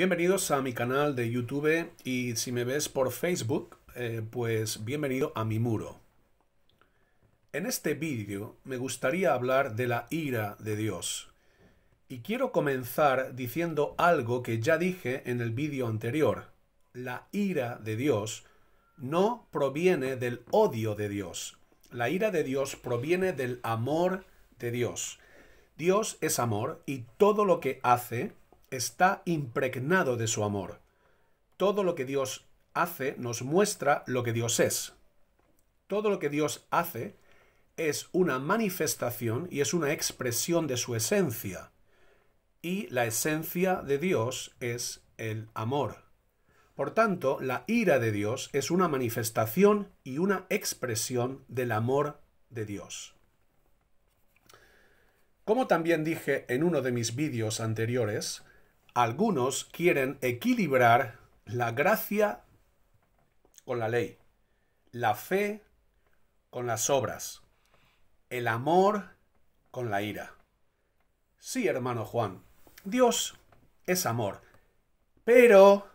Bienvenidos a mi canal de YouTube y si me ves por Facebook, eh, pues bienvenido a mi muro. En este vídeo me gustaría hablar de la ira de Dios. Y quiero comenzar diciendo algo que ya dije en el vídeo anterior. La ira de Dios no proviene del odio de Dios. La ira de Dios proviene del amor de Dios. Dios es amor y todo lo que hace está impregnado de su amor. Todo lo que Dios hace nos muestra lo que Dios es. Todo lo que Dios hace es una manifestación y es una expresión de su esencia. Y la esencia de Dios es el amor. Por tanto, la ira de Dios es una manifestación y una expresión del amor de Dios. Como también dije en uno de mis vídeos anteriores, algunos quieren equilibrar la gracia con la ley, la fe con las obras, el amor con la ira. Sí, hermano Juan, Dios es amor, pero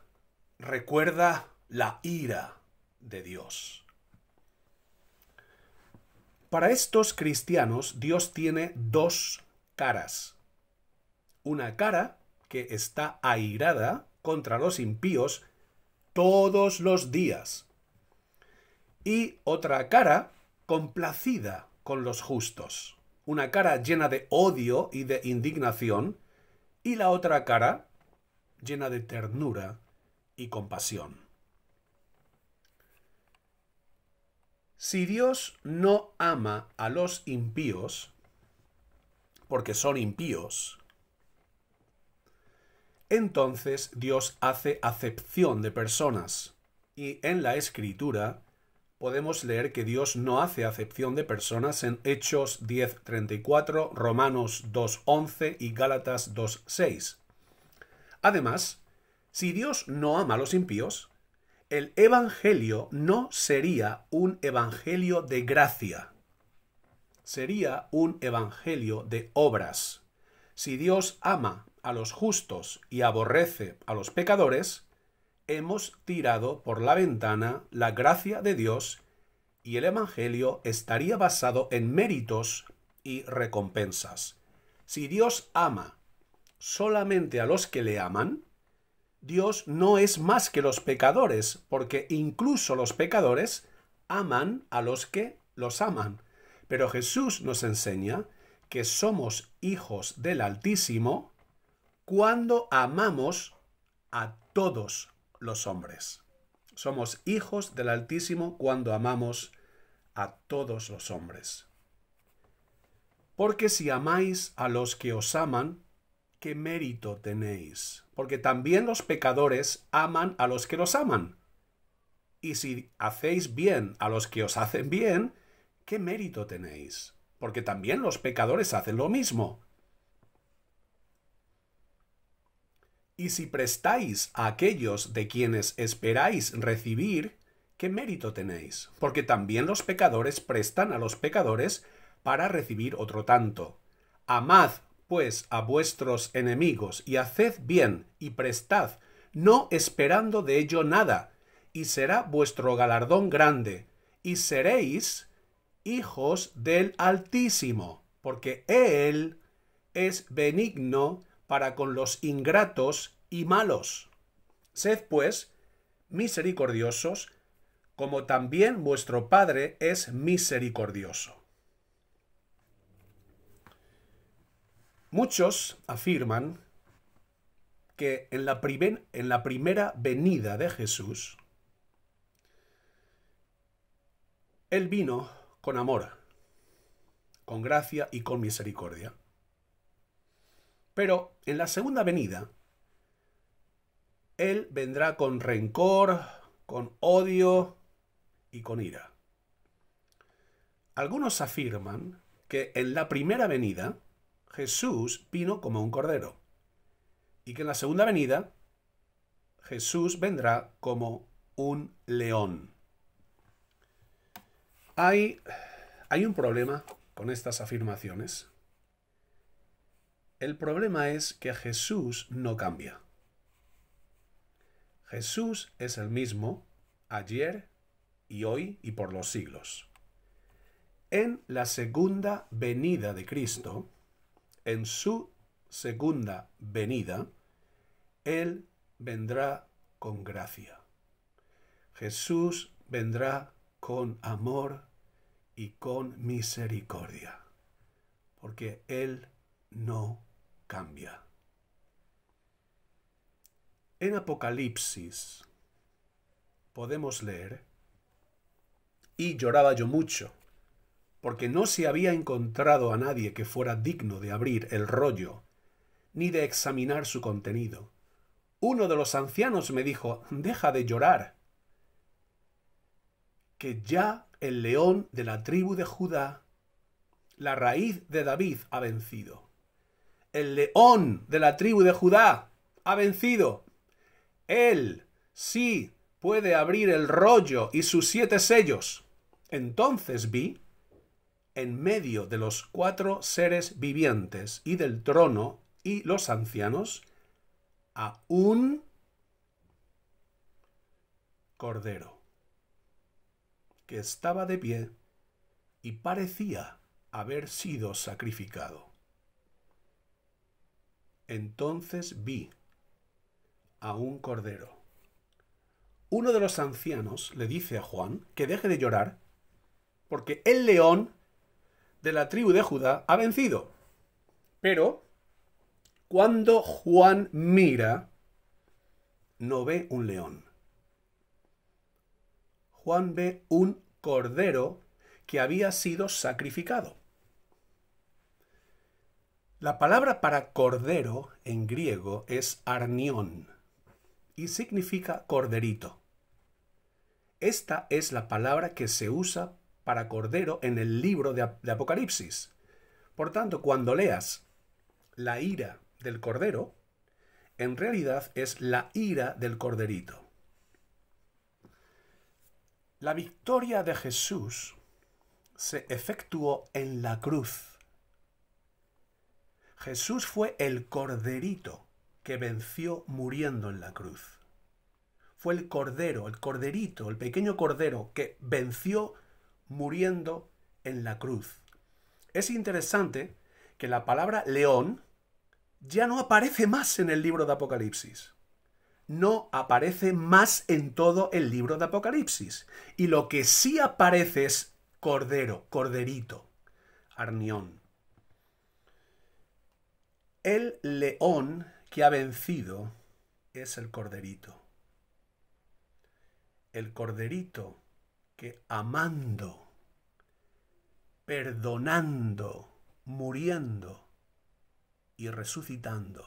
recuerda la ira de Dios. Para estos cristianos, Dios tiene dos caras. Una cara que está airada contra los impíos todos los días. Y otra cara complacida con los justos. Una cara llena de odio y de indignación y la otra cara llena de ternura y compasión. Si Dios no ama a los impíos, porque son impíos, entonces Dios hace acepción de personas. Y en la escritura podemos leer que Dios no hace acepción de personas en Hechos 10:34, Romanos 2:11 y Gálatas 2:6. Además, si Dios no ama a los impíos, el Evangelio no sería un Evangelio de gracia, sería un Evangelio de obras. Si Dios ama a los justos y aborrece a los pecadores, hemos tirado por la ventana la gracia de Dios y el Evangelio estaría basado en méritos y recompensas. Si Dios ama solamente a los que le aman, Dios no es más que los pecadores, porque incluso los pecadores aman a los que los aman. Pero Jesús nos enseña que somos hijos del Altísimo cuando amamos a todos los hombres. Somos hijos del Altísimo cuando amamos a todos los hombres. Porque si amáis a los que os aman, ¿qué mérito tenéis? Porque también los pecadores aman a los que los aman. Y si hacéis bien a los que os hacen bien, ¿qué mérito tenéis? Porque también los pecadores hacen lo mismo. Y si prestáis a aquellos de quienes esperáis recibir, ¿qué mérito tenéis? Porque también los pecadores prestan a los pecadores para recibir otro tanto. Amad, pues, a vuestros enemigos y haced bien y prestad, no esperando de ello nada, y será vuestro galardón grande, y seréis hijos del Altísimo, porque Él es benigno para con los ingratos y malos. Sed, pues, misericordiosos, como también vuestro Padre es misericordioso. Muchos afirman que en la, primera venida de Jesús, Él vino con amor, con gracia y con misericordia. Pero en la segunda venida, Él vendrá con rencor, con odio y con ira. Algunos afirman que en la primera venida Jesús vino como un cordero y que en la segunda venida Jesús vendrá como un león. Hay, hay un problema con estas afirmaciones el problema es que Jesús no cambia. Jesús es el mismo ayer y hoy y por los siglos. En la segunda venida de Cristo, en su segunda venida, Él vendrá con gracia. Jesús vendrá con amor y con misericordia, porque Él no cambia. En Apocalipsis podemos leer, y lloraba yo mucho, porque no se había encontrado a nadie que fuera digno de abrir el rollo, ni de examinar su contenido. Uno de los ancianos me dijo, deja de llorar, que ya el león de la tribu de Judá, la raíz de David, ha vencido el león de la tribu de Judá, ha vencido. Él sí puede abrir el rollo y sus siete sellos. Entonces vi, en medio de los cuatro seres vivientes y del trono y los ancianos, a un cordero que estaba de pie y parecía haber sido sacrificado. Entonces vi a un cordero. Uno de los ancianos le dice a Juan que deje de llorar porque el león de la tribu de Judá ha vencido. Pero cuando Juan mira, no ve un león. Juan ve un cordero que había sido sacrificado. La palabra para cordero en griego es arnión y significa corderito. Esta es la palabra que se usa para cordero en el libro de, de Apocalipsis. Por tanto, cuando leas la ira del cordero, en realidad es la ira del corderito. La victoria de Jesús se efectuó en la cruz Jesús fue el corderito que venció muriendo en la cruz. Fue el cordero, el corderito, el pequeño cordero que venció muriendo en la cruz. Es interesante que la palabra león ya no aparece más en el libro de Apocalipsis. No aparece más en todo el libro de Apocalipsis. Y lo que sí aparece es cordero, corderito, arnión. El león que ha vencido es el corderito. El corderito que amando, perdonando, muriendo y resucitando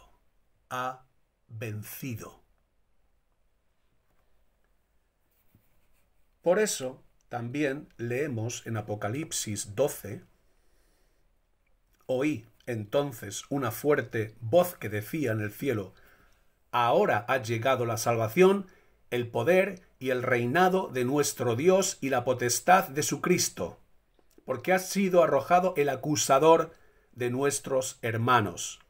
ha vencido. Por eso también leemos en Apocalipsis 12, oí entonces una fuerte voz que decía en el cielo, Ahora ha llegado la salvación, el poder y el reinado de nuestro Dios y la potestad de su Cristo, porque ha sido arrojado el acusador de nuestros hermanos,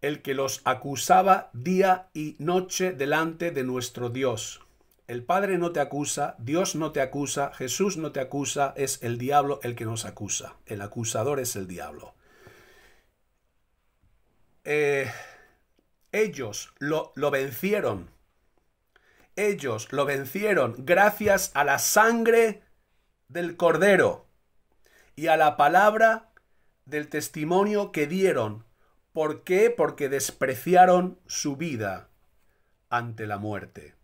el que los acusaba día y noche delante de nuestro Dios. El Padre no te acusa, Dios no te acusa, Jesús no te acusa, es el diablo el que nos acusa. El acusador es el diablo. Eh, ellos lo, lo vencieron. Ellos lo vencieron gracias a la sangre del cordero y a la palabra del testimonio que dieron. ¿Por qué? Porque despreciaron su vida ante la muerte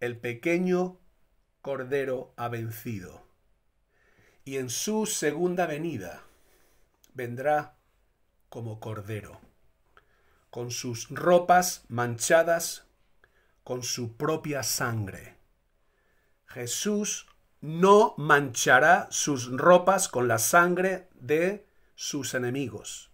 el pequeño Cordero ha vencido. Y en su segunda venida vendrá como Cordero, con sus ropas manchadas, con su propia sangre. Jesús no manchará sus ropas con la sangre de sus enemigos,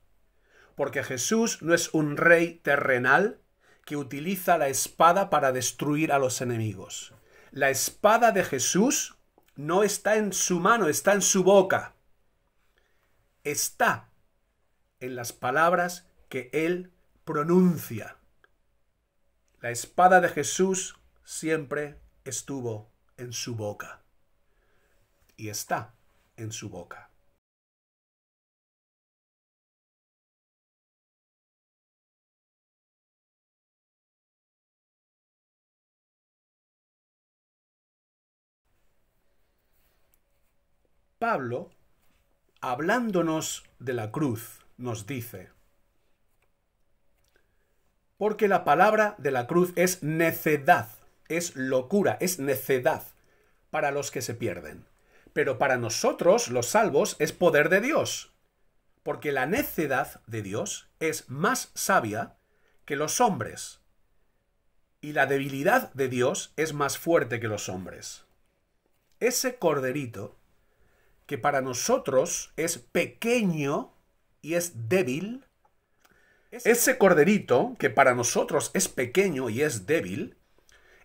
porque Jesús no es un rey terrenal, que utiliza la espada para destruir a los enemigos. La espada de Jesús no está en su mano, está en su boca. Está en las palabras que él pronuncia. La espada de Jesús siempre estuvo en su boca. Y está en su boca. Pablo, hablándonos de la cruz, nos dice, porque la palabra de la cruz es necedad, es locura, es necedad para los que se pierden. Pero para nosotros, los salvos, es poder de Dios. Porque la necedad de Dios es más sabia que los hombres. Y la debilidad de Dios es más fuerte que los hombres. Ese corderito que para nosotros es pequeño y es débil, ese corderito que para nosotros es pequeño y es débil,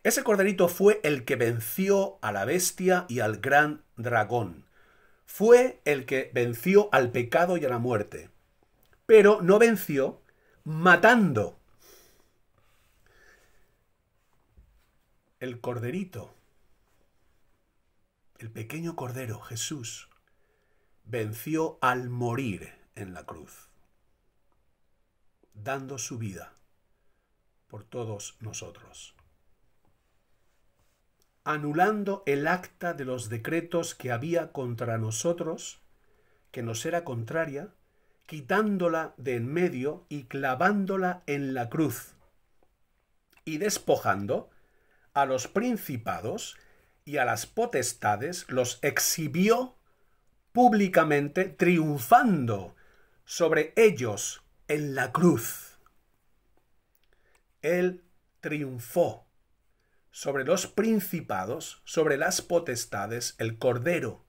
ese corderito fue el que venció a la bestia y al gran dragón. Fue el que venció al pecado y a la muerte. Pero no venció matando. El corderito, el pequeño cordero, Jesús, venció al morir en la cruz, dando su vida por todos nosotros, anulando el acta de los decretos que había contra nosotros, que nos era contraria, quitándola de en medio y clavándola en la cruz, y despojando a los principados y a las potestades, los exhibió públicamente triunfando sobre ellos en la cruz. Él triunfó sobre los principados, sobre las potestades, el Cordero,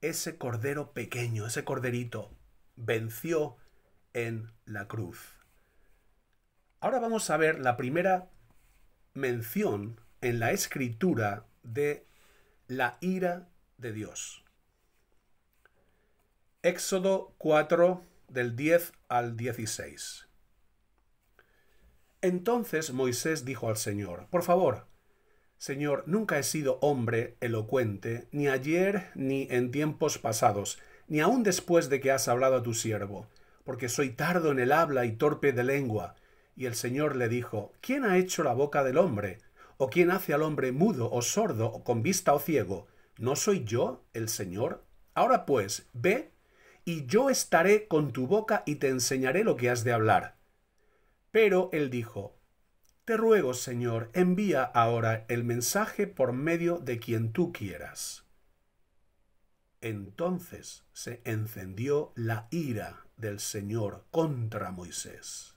ese Cordero pequeño, ese Corderito, venció en la cruz. Ahora vamos a ver la primera mención en la escritura de la ira de Dios. Éxodo 4 del 10 al 16. Entonces Moisés dijo al Señor, Por favor, Señor, nunca he sido hombre elocuente, ni ayer ni en tiempos pasados, ni aun después de que has hablado a tu siervo, porque soy tardo en el habla y torpe de lengua. Y el Señor le dijo, ¿quién ha hecho la boca del hombre? ¿O quién hace al hombre mudo o sordo, o con vista o ciego? ¿No soy yo, el Señor? Ahora pues, ve y yo estaré con tu boca y te enseñaré lo que has de hablar. Pero él dijo, Te ruego, Señor, envía ahora el mensaje por medio de quien tú quieras. Entonces se encendió la ira del Señor contra Moisés.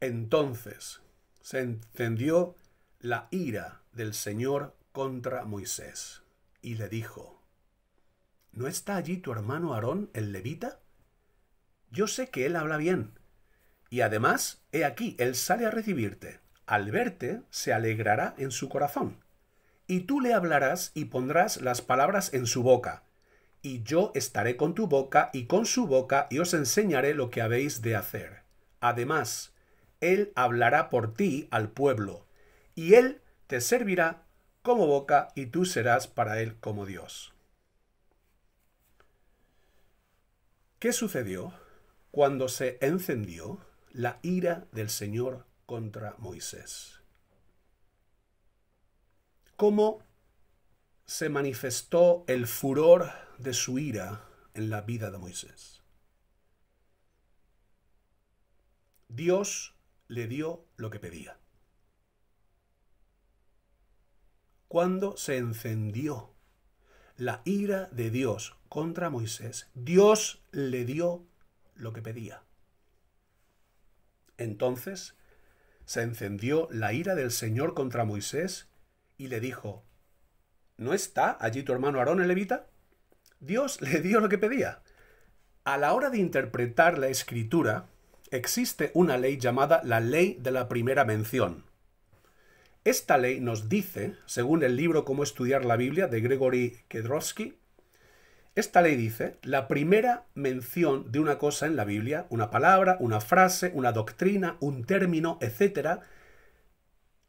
Entonces se encendió la ira del Señor contra Moisés y le dijo, ¿No está allí tu hermano Aarón, el levita? Yo sé que él habla bien. Y además, he aquí, él sale a recibirte. Al verte, se alegrará en su corazón. Y tú le hablarás y pondrás las palabras en su boca. Y yo estaré con tu boca y con su boca y os enseñaré lo que habéis de hacer. Además, él hablará por ti al pueblo, y él te servirá como boca y tú serás para él como Dios. ¿Qué sucedió cuando se encendió la ira del Señor contra Moisés? ¿Cómo se manifestó el furor de su ira en la vida de Moisés? Dios le dio lo que pedía. ¿Cuándo se encendió la ira de Dios contra Moisés, Dios le dio lo que pedía. Entonces se encendió la ira del Señor contra Moisés y le dijo, ¿no está allí tu hermano Aarón el levita? Dios le dio lo que pedía. A la hora de interpretar la escritura, existe una ley llamada la ley de la primera mención. Esta ley nos dice, según el libro Cómo estudiar la Biblia de Gregory Kedrosky, esta ley dice, la primera mención de una cosa en la Biblia, una palabra, una frase, una doctrina, un término, etc.,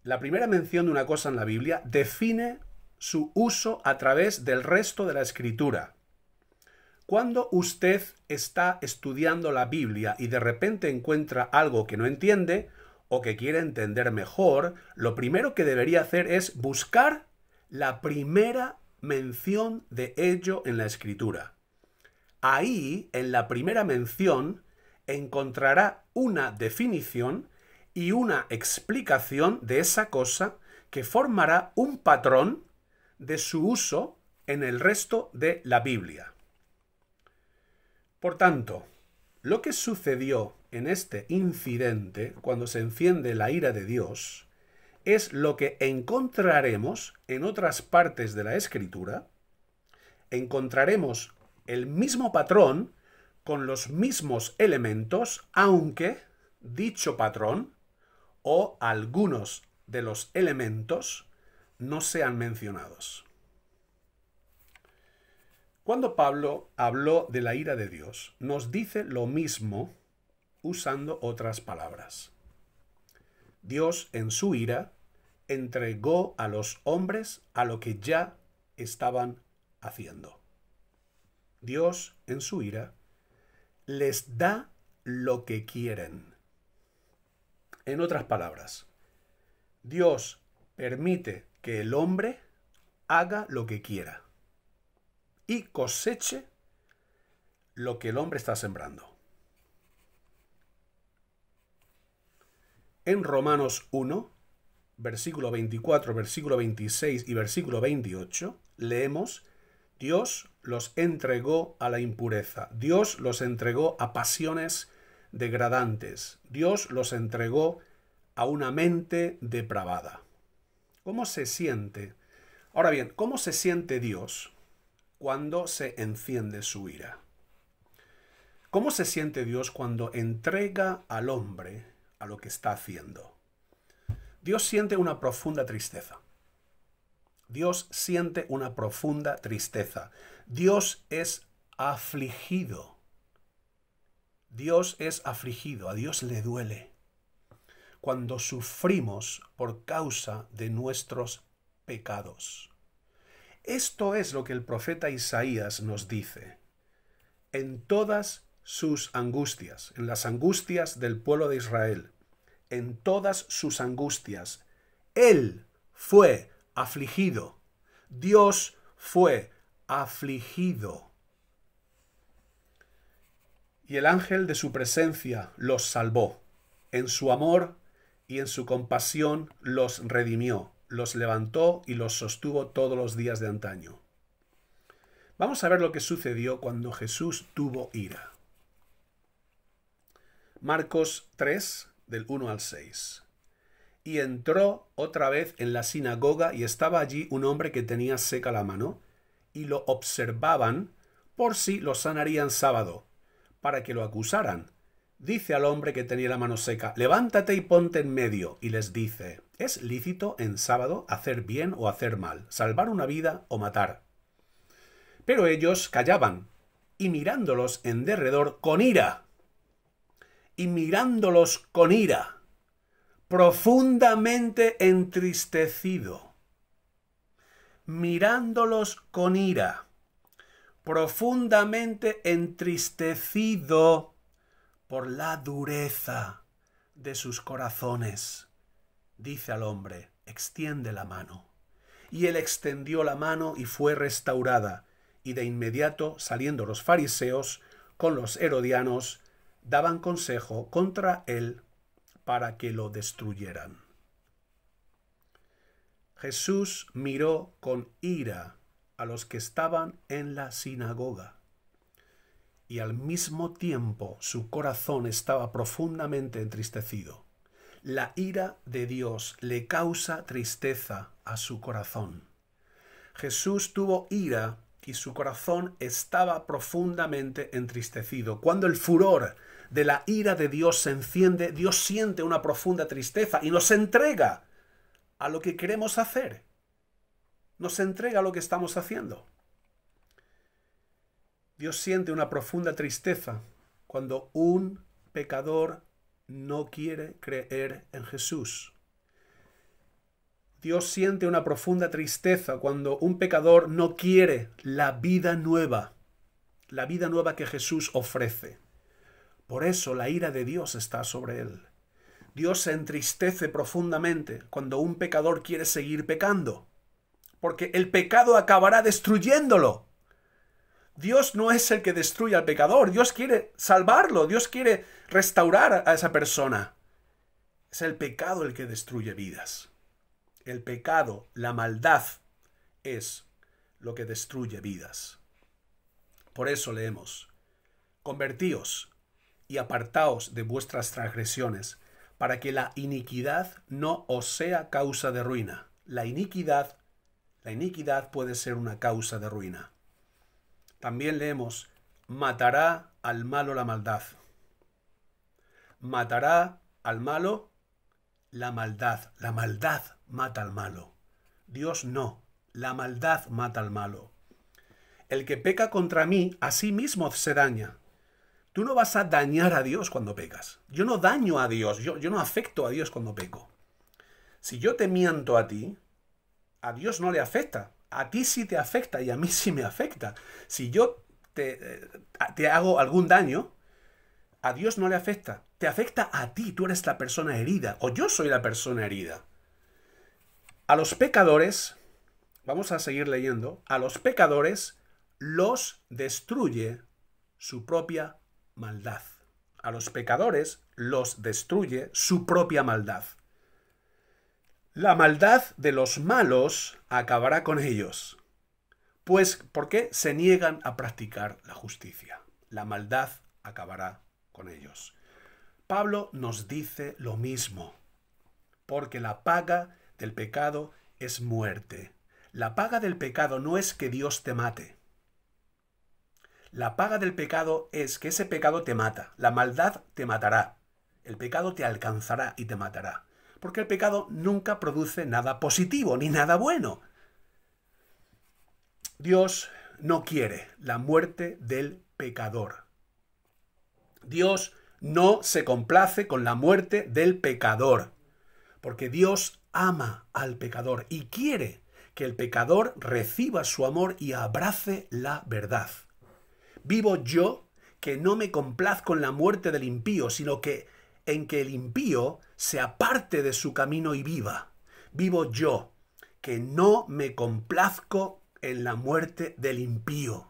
la primera mención de una cosa en la Biblia define su uso a través del resto de la escritura. Cuando usted está estudiando la Biblia y de repente encuentra algo que no entiende, o que quiere entender mejor, lo primero que debería hacer es buscar la primera mención de ello en la escritura. Ahí, en la primera mención, encontrará una definición y una explicación de esa cosa que formará un patrón de su uso en el resto de la Biblia. Por tanto, lo que sucedió en este incidente, cuando se enciende la ira de Dios, es lo que encontraremos en otras partes de la escritura, encontraremos el mismo patrón con los mismos elementos, aunque dicho patrón o algunos de los elementos no sean mencionados. Cuando Pablo habló de la ira de Dios, nos dice lo mismo usando otras palabras. Dios en su ira entregó a los hombres a lo que ya estaban haciendo. Dios en su ira les da lo que quieren. En otras palabras, Dios permite que el hombre haga lo que quiera y coseche lo que el hombre está sembrando. en Romanos 1, versículo 24, versículo 26 y versículo 28, leemos, Dios los entregó a la impureza, Dios los entregó a pasiones degradantes, Dios los entregó a una mente depravada. ¿Cómo se siente? Ahora bien, ¿cómo se siente Dios cuando se enciende su ira? ¿Cómo se siente Dios cuando entrega al hombre a lo que está haciendo. Dios siente una profunda tristeza. Dios siente una profunda tristeza. Dios es afligido. Dios es afligido, a Dios le duele. Cuando sufrimos por causa de nuestros pecados. Esto es lo que el profeta Isaías nos dice. En todas sus angustias, en las angustias del pueblo de Israel, en todas sus angustias. Él fue afligido. Dios fue afligido. Y el ángel de su presencia los salvó. En su amor y en su compasión los redimió, los levantó y los sostuvo todos los días de antaño. Vamos a ver lo que sucedió cuando Jesús tuvo ira. Marcos 3, del 1 al 6. Y entró otra vez en la sinagoga y estaba allí un hombre que tenía seca la mano, y lo observaban por si lo sanarían sábado, para que lo acusaran. Dice al hombre que tenía la mano seca, levántate y ponte en medio, y les dice, ¿es lícito en sábado hacer bien o hacer mal, salvar una vida o matar? Pero ellos callaban, y mirándolos en derredor con ira, y mirándolos con ira, profundamente entristecido. Mirándolos con ira, profundamente entristecido por la dureza de sus corazones. Dice al hombre, extiende la mano. Y él extendió la mano y fue restaurada. Y de inmediato, saliendo los fariseos con los herodianos, daban consejo contra él para que lo destruyeran. Jesús miró con ira a los que estaban en la sinagoga y al mismo tiempo su corazón estaba profundamente entristecido. La ira de Dios le causa tristeza a su corazón. Jesús tuvo ira y su corazón estaba profundamente entristecido. Cuando el furor de la ira de Dios se enciende, Dios siente una profunda tristeza y nos entrega a lo que queremos hacer. Nos entrega a lo que estamos haciendo. Dios siente una profunda tristeza cuando un pecador no quiere creer en Jesús. Dios siente una profunda tristeza cuando un pecador no quiere la vida nueva, la vida nueva que Jesús ofrece. Por eso la ira de Dios está sobre él. Dios se entristece profundamente cuando un pecador quiere seguir pecando, porque el pecado acabará destruyéndolo. Dios no es el que destruye al pecador, Dios quiere salvarlo, Dios quiere restaurar a esa persona. Es el pecado el que destruye vidas el pecado, la maldad, es lo que destruye vidas. Por eso leemos, convertíos y apartaos de vuestras transgresiones, para que la iniquidad no os sea causa de ruina. La iniquidad, la iniquidad puede ser una causa de ruina. También leemos, matará al malo la maldad. Matará al malo la maldad. La maldad mata al malo. Dios no, la maldad mata al malo. El que peca contra mí, a sí mismo se daña. Tú no vas a dañar a Dios cuando pecas. Yo no daño a Dios, yo, yo no afecto a Dios cuando peco. Si yo te miento a ti, a Dios no le afecta. A ti sí te afecta y a mí sí me afecta. Si yo te, eh, te hago algún daño, a Dios no le afecta. Te afecta a ti, tú eres la persona herida o yo soy la persona herida. A los pecadores, vamos a seguir leyendo, a los pecadores los destruye su propia maldad. A los pecadores los destruye su propia maldad. La maldad de los malos acabará con ellos, pues porque se niegan a practicar la justicia. La maldad acabará con ellos. Pablo nos dice lo mismo, porque la paga el pecado es muerte. La paga del pecado no es que Dios te mate. La paga del pecado es que ese pecado te mata. La maldad te matará. El pecado te alcanzará y te matará. Porque el pecado nunca produce nada positivo ni nada bueno. Dios no quiere la muerte del pecador. Dios no se complace con la muerte del pecador, porque Dios ama al pecador y quiere que el pecador reciba su amor y abrace la verdad. Vivo yo que no me complazco en la muerte del impío, sino que en que el impío se aparte de su camino y viva. Vivo yo que no me complazco en la muerte del impío.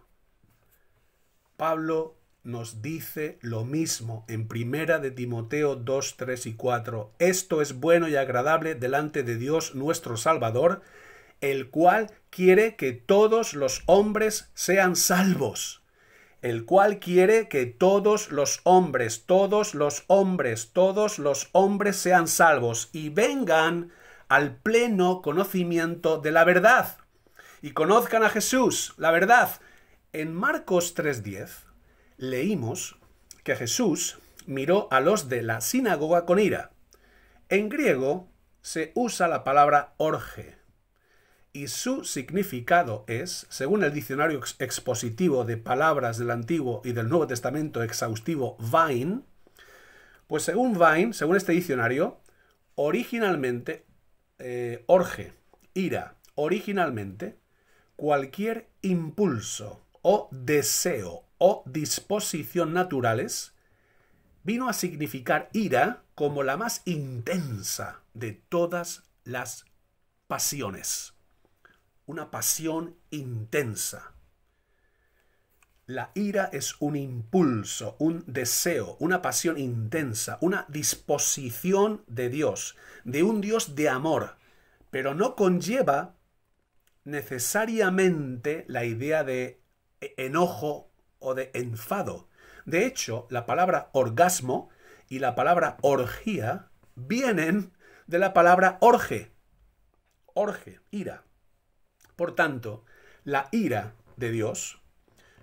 Pablo nos dice lo mismo en Primera de Timoteo 2, 3 y 4. Esto es bueno y agradable delante de Dios nuestro Salvador, el cual quiere que todos los hombres sean salvos, el cual quiere que todos los hombres, todos los hombres, todos los hombres sean salvos y vengan al pleno conocimiento de la verdad y conozcan a Jesús, la verdad. En Marcos 3:10 leímos que Jesús miró a los de la sinagoga con ira. En griego se usa la palabra orge y su significado es, según el diccionario expositivo de palabras del Antiguo y del Nuevo Testamento exhaustivo Vine, pues según Vine, según este diccionario, originalmente eh, orge, ira, originalmente cualquier impulso o deseo o disposición naturales, vino a significar ira como la más intensa de todas las pasiones. Una pasión intensa. La ira es un impulso, un deseo, una pasión intensa, una disposición de Dios, de un Dios de amor, pero no conlleva necesariamente la idea de enojo o de enfado. De hecho, la palabra orgasmo y la palabra orgía vienen de la palabra orge. Orge, ira. Por tanto, la ira de Dios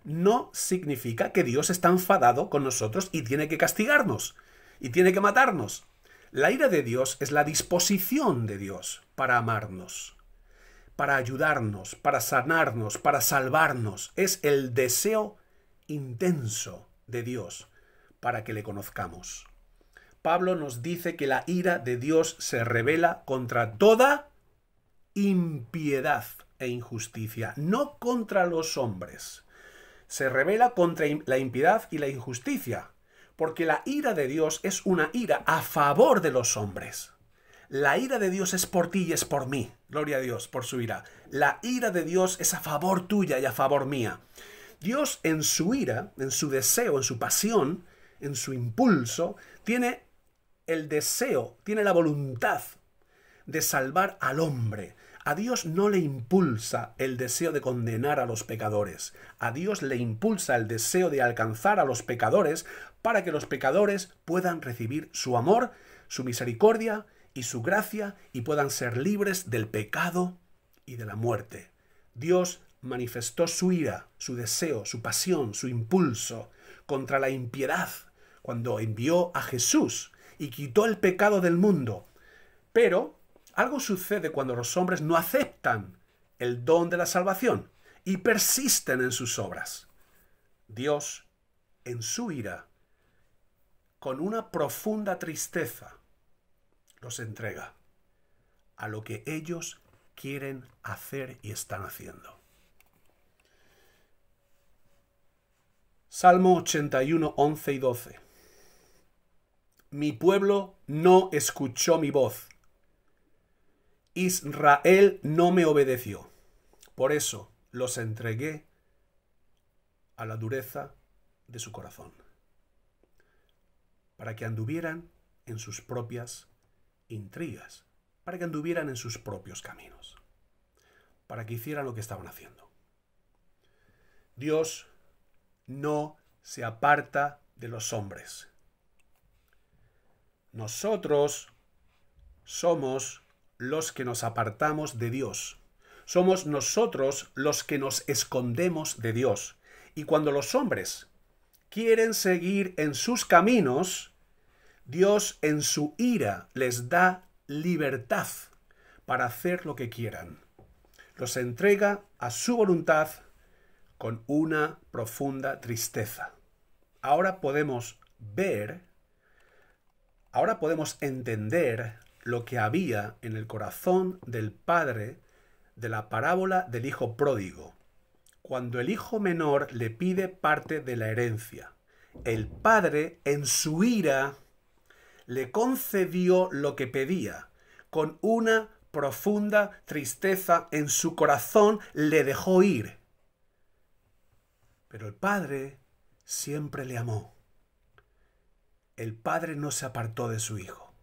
no significa que Dios está enfadado con nosotros y tiene que castigarnos y tiene que matarnos. La ira de Dios es la disposición de Dios para amarnos, para ayudarnos, para sanarnos, para salvarnos. Es el deseo intenso de Dios para que le conozcamos. Pablo nos dice que la ira de Dios se revela contra toda impiedad e injusticia, no contra los hombres. Se revela contra la impiedad y la injusticia, porque la ira de Dios es una ira a favor de los hombres. La ira de Dios es por ti y es por mí. Gloria a Dios por su ira. La ira de Dios es a favor tuya y a favor mía. Dios en su ira, en su deseo, en su pasión, en su impulso, tiene el deseo, tiene la voluntad de salvar al hombre. A Dios no le impulsa el deseo de condenar a los pecadores. A Dios le impulsa el deseo de alcanzar a los pecadores para que los pecadores puedan recibir su amor, su misericordia y su gracia y puedan ser libres del pecado y de la muerte. Dios manifestó su ira, su deseo, su pasión, su impulso contra la impiedad cuando envió a Jesús y quitó el pecado del mundo. Pero algo sucede cuando los hombres no aceptan el don de la salvación y persisten en sus obras. Dios, en su ira, con una profunda tristeza, los entrega a lo que ellos quieren hacer y están haciendo. Salmo 81, 11 y 12. Mi pueblo no escuchó mi voz. Israel no me obedeció. Por eso los entregué a la dureza de su corazón, para que anduvieran en sus propias intrigas, para que anduvieran en sus propios caminos, para que hicieran lo que estaban haciendo. Dios no se aparta de los hombres. Nosotros somos los que nos apartamos de Dios. Somos nosotros los que nos escondemos de Dios. Y cuando los hombres quieren seguir en sus caminos, Dios en su ira les da libertad para hacer lo que quieran. Los entrega a su voluntad con una profunda tristeza. Ahora podemos ver, ahora podemos entender lo que había en el corazón del padre de la parábola del hijo pródigo, cuando el hijo menor le pide parte de la herencia. El padre, en su ira, le concedió lo que pedía, con una profunda tristeza en su corazón le dejó ir. Pero el Padre siempre le amó. El Padre no se apartó de su Hijo.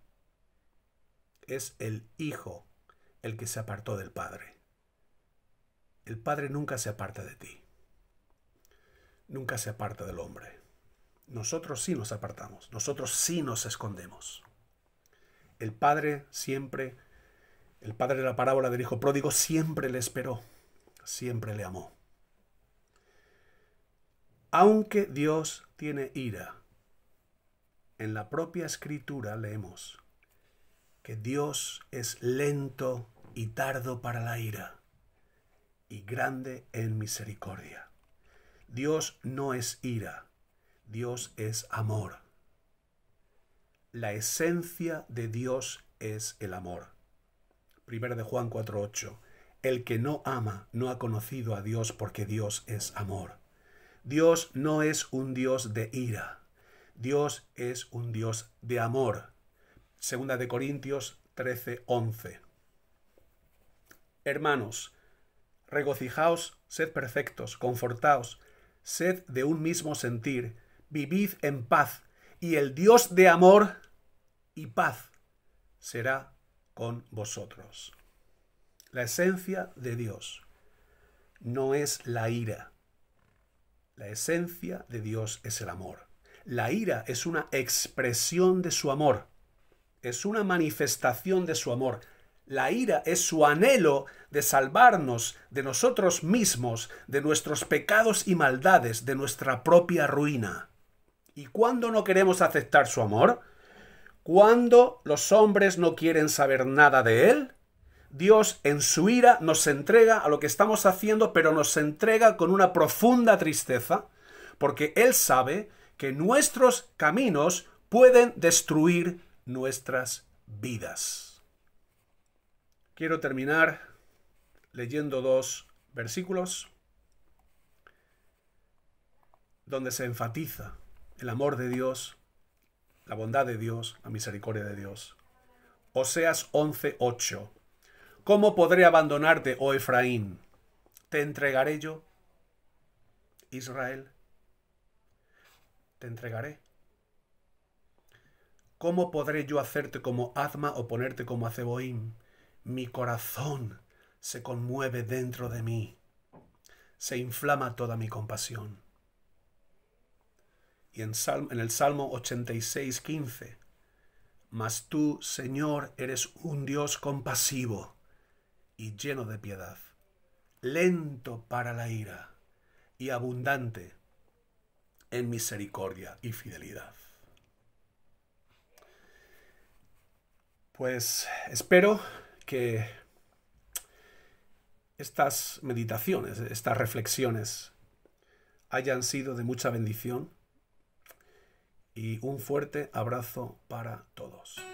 Es el Hijo el que se apartó del Padre. El Padre nunca se aparta de ti. Nunca se aparta del hombre. Nosotros sí nos apartamos. Nosotros sí nos escondemos. El Padre siempre, el Padre de la parábola del Hijo Pródigo siempre le esperó. Siempre le amó. Aunque Dios tiene ira, en la propia escritura leemos que Dios es lento y tardo para la ira y grande en misericordia. Dios no es ira, Dios es amor. La esencia de Dios es el amor. Primero de Juan 4:8. El que no ama no ha conocido a Dios porque Dios es amor. Dios no es un Dios de ira. Dios es un Dios de amor. Segunda de Corintios 13, 11. Hermanos, regocijaos, sed perfectos, confortaos, sed de un mismo sentir, vivid en paz, y el Dios de amor y paz será con vosotros. La esencia de Dios no es la ira, la esencia de Dios es el amor. La ira es una expresión de su amor. Es una manifestación de su amor. La ira es su anhelo de salvarnos de nosotros mismos, de nuestros pecados y maldades, de nuestra propia ruina. ¿Y cuándo no queremos aceptar su amor? ¿Cuándo los hombres no quieren saber nada de él? Dios en su ira nos entrega a lo que estamos haciendo, pero nos entrega con una profunda tristeza, porque Él sabe que nuestros caminos pueden destruir nuestras vidas. Quiero terminar leyendo dos versículos donde se enfatiza el amor de Dios, la bondad de Dios, la misericordia de Dios. Oseas 11:8 ¿Cómo podré abandonarte, oh Efraín? ¿Te entregaré yo? Israel, te entregaré. ¿Cómo podré yo hacerte como Azma o ponerte como Aceboim? Mi corazón se conmueve dentro de mí, se inflama toda mi compasión. Y en, Salmo, en el Salmo 86, 15, Mas tú, Señor, eres un Dios compasivo y lleno de piedad, lento para la ira y abundante en misericordia y fidelidad. Pues espero que estas meditaciones, estas reflexiones hayan sido de mucha bendición y un fuerte abrazo para todos.